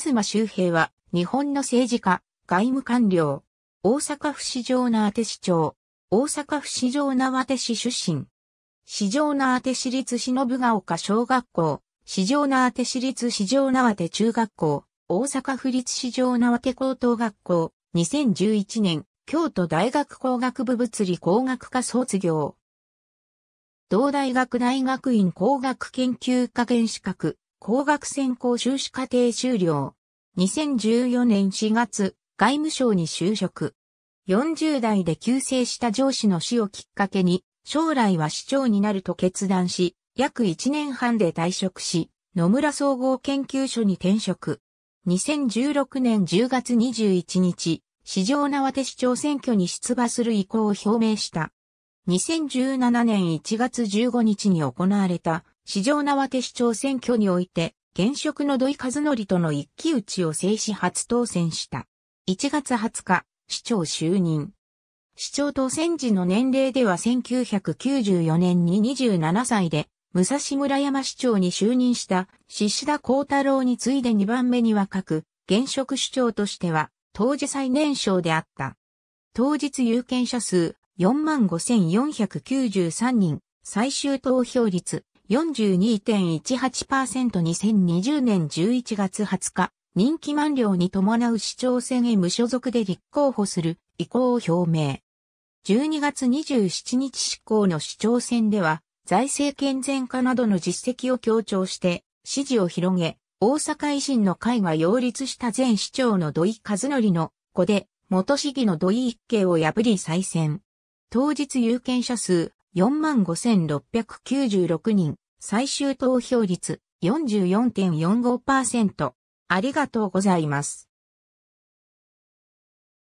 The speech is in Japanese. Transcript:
東周平は、日本の政治家、外務官僚、大阪府市場なあて市長、大阪府市場なあて市出身。市場なあて市立忍が丘小学校、市場なあて市立市場なあて中学校、大阪府立市場なあて高等学校、2011年、京都大学工学部物理工学科卒業。同大学大学院工学研究科研資格、工学専攻修士課程修了。2014年4月、外務省に就職。40代で急成した上司の死をきっかけに、将来は市長になると決断し、約1年半で退職し、野村総合研究所に転職。2016年10月21日、市場縄手市長選挙に出馬する意向を表明した。2017年1月15日に行われた市場縄手市長選挙において、現職の土井和則との一騎打ちを制止初当選した。1月20日、市長就任。市長当選時の年齢では1994年に27歳で、武蔵村山市長に就任した獅子田幸太郎に次いで2番目に若く、現職市長としては、当時最年少であった。当日有権者数45,493人、最終投票率 42.18%2020 年11月20日、任期満了に伴う市長選へ無所属で立候補する意向を表明。12月27日施行の市長選では、財政健全化などの実績を強調して支持を広げ、大阪維新の会が擁立した前市長の土井和則の子で、元市議の土井一慶を破り再選。当日有権者数45,696人、最終投票率44.45%。ありがとうございます。